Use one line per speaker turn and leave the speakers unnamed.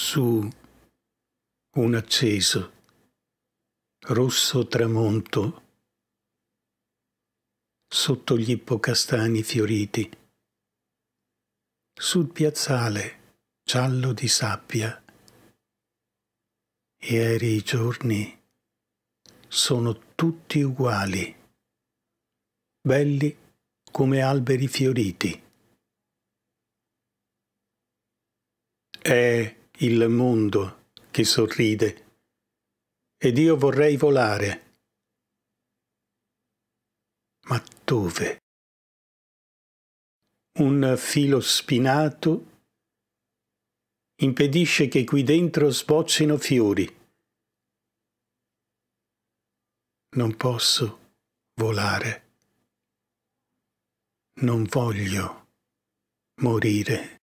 su un acceso rosso tramonto sotto gli ippocastani fioriti, sul piazzale giallo di sabbia. Ieri i giorni sono tutti uguali, belli come alberi fioriti. È il mondo che sorride ed io vorrei volare. Ma dove? Un filo spinato impedisce che qui dentro sboccino fiori. Non posso volare. Non
voglio morire.